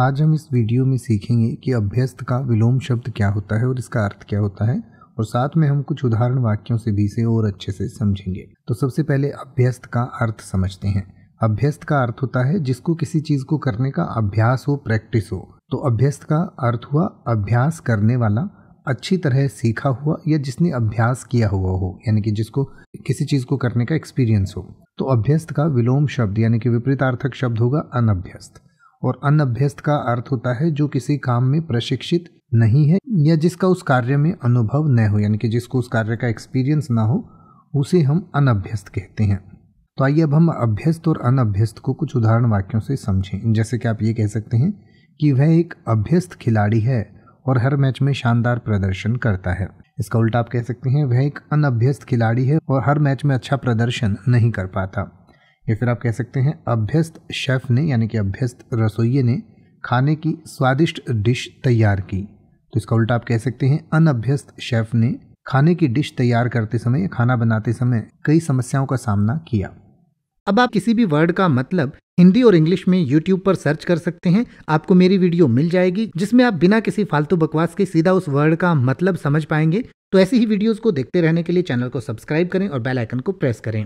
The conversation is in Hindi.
आज हम इस वीडियो में सीखेंगे कि अभ्यस्त का विलोम शब्द क्या होता है और इसका अर्थ क्या होता है और साथ में हम कुछ उदाहरण वाक्यों से भी इसे और अच्छे से समझेंगे तो सबसे पहले अभ्यस्त का अर्थ समझते हैं अभ्यस्त का अर्थ होता है जिसको किसी चीज़ को करने का अभ्यास हो प्रैक्टिस हो तो अभ्यस्त का अर्थ हुआ अभ्यास करने वाला अच्छी तरह सीखा हुआ या जिसने अभ्यास किया हुआ हो यानी कि जिसको किसी चीज़ को करने का एक्सपीरियंस हो तो अभ्यस्त का विलोम शब्द यानी कि विपरीतार्थक शब्द होगा अनभ्यस्त और अनभ्यस्त का अर्थ होता है जो किसी काम में प्रशिक्षित नहीं है या जिसका उस कार्य में अनुभव न हो यानी कि जिसको उस कार्य का एक्सपीरियंस ना हो उसे हम अनभ्यस्त कहते हैं तो आइए अब हम अभ्यस्त और अनभ्यस्त को कुछ उदाहरण वाक्यों से समझें जैसे कि आप ये कह सकते हैं कि वह एक अभ्यस्त खिलाड़ी है और हर मैच में शानदार प्रदर्शन करता है इसका उल्टा आप कह सकते हैं वह एक अनभ्यस्त खिलाड़ी है और हर मैच में अच्छा प्रदर्शन नहीं कर पाता या फिर आप कह सकते हैं अभ्यस्त शेफ़ ने यानी कि अभ्यस्त रसोइये ने खाने की स्वादिष्ट डिश तैयार की तो इसका उल्टा आप कह सकते हैं अभ्यस्त शेफ़ ने खाने की डिश तैयार करते समय या खाना बनाते समय कई समस्याओं का सामना किया अब आप किसी भी वर्ड का मतलब हिंदी और इंग्लिश में YouTube पर सर्च कर सकते हैं आपको मेरी वीडियो मिल जाएगी जिसमें आप बिना किसी फालतू बकवास के सीधा उस वर्ड का मतलब समझ पाएंगे तो ऐसी ही वीडियोस को देखते रहने के लिए चैनल को सब्सक्राइब करें और बेल आइकन को प्रेस करें